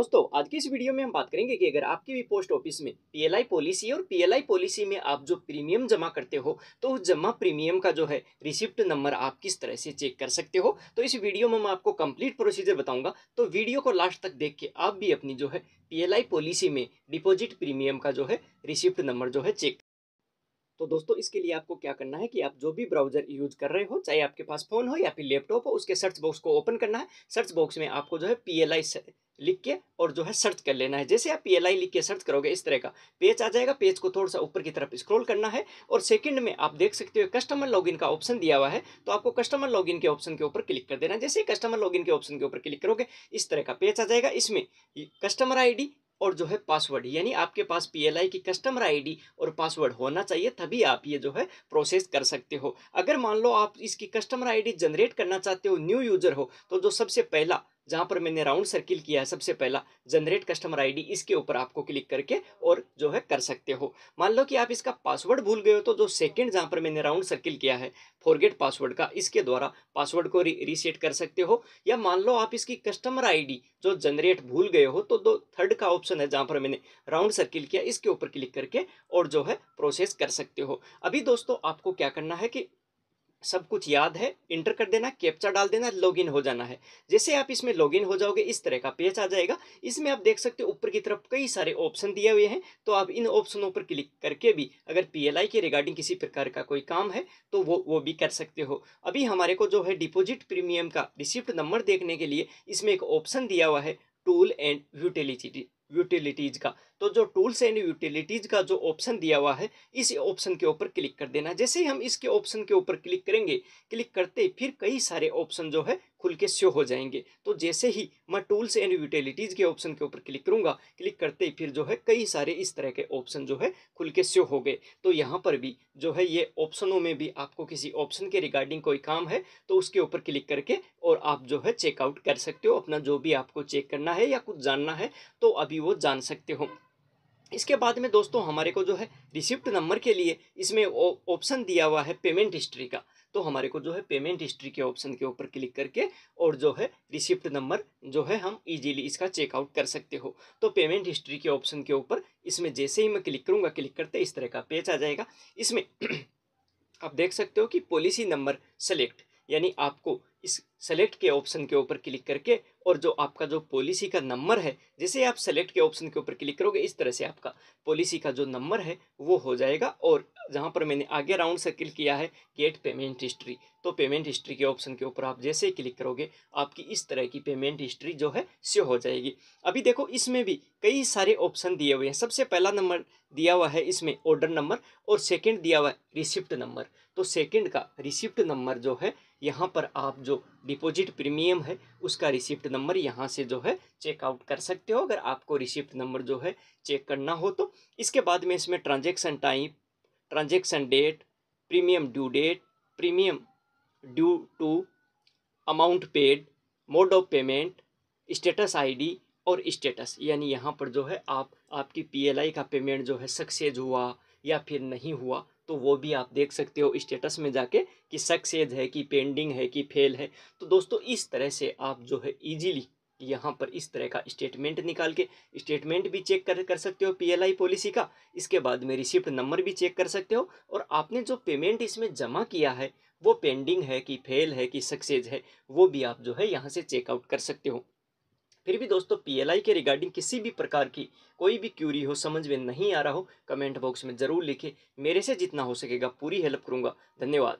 दोस्तों आज की इस वीडियो में हम बात करेंगे कि अगर आपकी भी पोस्ट ऑफिस में पीएलआई पॉलिसी और पीएलआई पॉलिसी में आप जो प्रीमियम जमा करते हो तो उस जमा प्रीमियम का जो है रिसिप्ट नंबर आप किस तरह से चेक कर सकते हो तो इस वीडियो में मैं आपको कंप्लीट प्रोसीजर बताऊंगा तो वीडियो को लास्ट तक देख के आप भी अपनी जो है पी पॉलिसी में डिपोजिट प्रीमियम का जो है रिसिप्ट नंबर जो है चेक तो दोस्तों इसके लिए आपको क्या करना है कि आप जो भी ब्राउजर यूज कर रहे हो चाहे आपके पास फोन हो या फिर लैपटॉप हो उसके सर्च बॉक्स को ओपन करना है सर्च बॉक्स में आपको जो है पी लिख के और जो है सर्च कर लेना है जैसे आप पी लिख के सर्च करोगे इस तरह का पेज आ जाएगा पेज को थोड़ा सा ऊपर की तरफ स्क्रॉल करना है और सेकंड में आप देख सकते हो कस्टमर लॉगिन का ऑप्शन दिया हुआ है तो आपको कस्टमर लॉगिन के ऑप्शन के ऊपर क्लिक कर देना जैसे कस्टमर लॉगिन के ऑप्शन के ऊपर क्लिक करोगे इस तरह का पेज आ जाएगा इसमें कस्टमर आई और जो है पासवर्ड यानी आपके पास पीएलआई की कस्टमर आईडी और पासवर्ड होना चाहिए तभी आप ये जो है प्रोसेस कर सकते हो अगर मान लो आप इसकी कस्टमर आईडी जनरेट करना चाहते हो न्यू यूजर हो तो जो सबसे पहला जहां पर मैंने राउंड सर्किल किया है सबसे पहला जनरेट कस्टमर आईडी इसके ऊपर आपको क्लिक करके और जो है कर सकते हो मान लो कि आप इसका पासवर्ड भूल गए हो तो जो सेकंड जहां पर मैंने राउंड सर्किल किया है फॉरगेट पासवर्ड का इसके द्वारा पासवर्ड को री रीसेट कर सकते हो या मान लो आप इसकी कस्टमर आई जो जनरेट भूल गए हो तो दो थर्ड का ऑप्शन है जहाँ पर मैंने राउंड सर्किल किया इसके ऊपर क्लिक करके और जो है प्रोसेस कर सकते हो अभी दोस्तों आपको क्या करना है कि सब कुछ याद है इंटर कर देना कैप्चा डाल देना लॉगिन हो जाना है जैसे आप इसमें लॉगिन हो जाओगे इस तरह का पेज आ जाएगा इसमें आप देख सकते हो ऊपर की तरफ कई सारे ऑप्शन दिए हुए हैं तो आप इन ऑप्शनों पर क्लिक करके भी अगर पीएलआई के रिगार्डिंग किसी प्रकार का कोई काम है तो वो वो भी कर सकते हो अभी हमारे को जो है डिपोजिट प्रीमियम का रिसिप्ट नंबर देखने के लिए इसमें एक ऑप्शन दिया हुआ है टूल एंड यूटिलिटी यूटिलिटीज़ का तो जो टूल्स एंड यूटिलिटीज़ का जो ऑप्शन दिया हुआ है इस ऑप्शन के ऊपर क्लिक कर देना जैसे ही हम इसके ऑप्शन के ऊपर क्लिक करेंगे क्लिक करते ही फिर कई सारे ऑप्शन जो है खुल के शो हो जाएंगे तो जैसे ही मैं टूल्स एंड यूटिलिटीज़ के ऑप्शन के ऊपर क्लिक करूंगा क्लिक करते ही फिर जो है कई सारे इस तरह के ऑप्शन जो है खुल के शो हो गए तो यहाँ पर भी जो है ये ऑप्शनों में भी आपको किसी ऑप्शन के रिगार्डिंग कोई काम है तो उसके ऊपर क्लिक करके और आप जो है चेकआउट कर सकते हो अपना जो भी आपको चेक करना है या कुछ जानना है तो अभी वो जान सकते हो इसके बाद में दोस्तों हमारे को जो है रिसिप्ट नंबर के लिए इसमें ऑप्शन दिया हुआ है पेमेंट हिस्ट्री का तो हमारे को जो है पेमेंट हिस्ट्री के ऑप्शन के ऊपर क्लिक करके और जो है रिसिप्ट नंबर जो है हम इजीली इसका चेकआउट कर सकते हो तो पेमेंट हिस्ट्री के ऑप्शन के ऊपर इसमें जैसे ही मैं क्लिक करूँगा क्लिक करते इस तरह का पेज आ जाएगा इसमें आप देख सकते हो कि पॉलिसी नंबर सेलेक्ट यानी आपको इस सेलेक्ट के ऑप्शन के ऊपर क्लिक करके और जो आपका जो पॉलिसी का नंबर है जैसे आप सेलेक्ट के ऑप्शन के ऊपर क्लिक करोगे इस तरह से आपका पॉलिसी का जो नंबर है वो हो जाएगा और जहाँ पर मैंने आगे राउंड सर्किल किया है गेट पेमेंट हिस्ट्री तो पेमेंट हिस्ट्री के ऑप्शन के ऊपर आप जैसे ही क्लिक करोगे आपकी इस तरह की पेमेंट हिस्ट्री जो है से हो जाएगी अभी देखो इसमें भी कई सारे ऑप्शन दिए हुए हैं सबसे पहला नंबर दिया हुआ है इसमें ऑर्डर नंबर और सेकेंड दिया हुआ है रिसिप्ट नंबर तो सेकेंड का रिसिप्ट नंबर जो है यहाँ पर आप जो डिपॉजिट प्रीमियम है उसका रिसिप्ट नंबर यहाँ से जो है चेकआउट कर सकते हो अगर आपको रिसिप्ट नंबर जो है चेक करना हो तो इसके बाद में इसमें transaction type transaction date premium due date premium due to amount paid mode of payment status ID और स्टेटस यानी यहाँ पर जो है आप आपकी पीएलआई का पेमेंट जो है सक्सेस हुआ या फिर नहीं हुआ तो वो भी आप देख सकते हो स्टेटस में जाके कि सक्सेस है कि पेंडिंग है कि फेल है तो दोस्तों इस तरह से आप जो है ईजिली यहाँ पर इस तरह का स्टेटमेंट निकाल के स्टेटमेंट भी चेक कर कर सकते हो पीएलआई पॉलिसी का इसके बाद में रिसिप्ट नंबर भी चेक कर सकते हो और आपने जो पेमेंट इसमें जमा किया है वो पेंडिंग है कि फेल है कि सक्सेस है वो भी आप जो है यहाँ से चेकआउट कर सकते हो फिर भी दोस्तों पीएलआई के रिगार्डिंग किसी भी प्रकार की कोई भी क्यूरी हो समझ में नहीं आ रहा हो कमेंट बॉक्स में ज़रूर लिखे मेरे से जितना हो सकेगा पूरी हेल्प करूँगा धन्यवाद